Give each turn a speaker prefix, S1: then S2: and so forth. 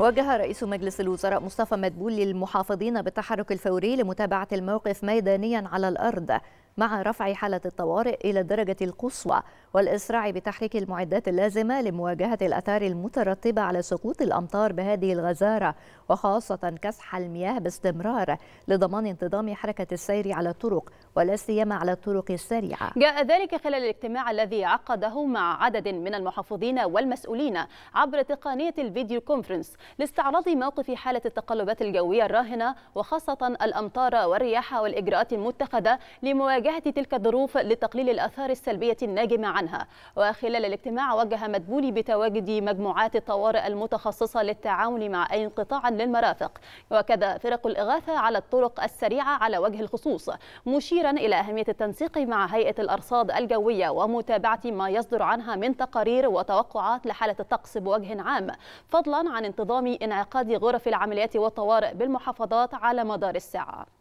S1: وجه رئيس مجلس الوزراء مصطفى مدبول للمحافظين بالتحرك الفوري لمتابعة الموقف ميدانيا على الأرض مع رفع حالة الطوارئ إلى الدرجة القصوى والإسراع بتحريك المعدات اللازمة لمواجهة الأثار المترتبة على سقوط الأمطار بهذه الغزارة وخاصة كسح المياه باستمرار لضمان انتظام حركة السير على الطرق ولا سيما على الطرق السريعة
S2: جاء ذلك خلال الاجتماع الذي عقده مع عدد من المحافظين والمسؤولين عبر تقنية الفيديو كونفرنس لاستعراض موقف حالة التقلبات الجوية الراهنة وخاصة الأمطار والرياح والإجراءات المتخذة لمواجهة تلك الظروف لتقليل الآثار السلبية الناجمة عنها وخلال الاجتماع وجه مدبولي بتواجد مجموعات الطوارئ المتخصصة للتعامل مع أي انقطاع للمرافق وكذا فرق الإغاثة على الطرق السريعة على وجه الخصوص مشيرا إلى أهمية التنسيق مع هيئة الأرصاد الجوية ومتابعة ما يصدر عنها من تقارير وتوقعات لحالة الطقس بوجه عام فضلا عن انتظام انعقاد غرف العمليات والطوارئ بالمحافظات على مدار الساعة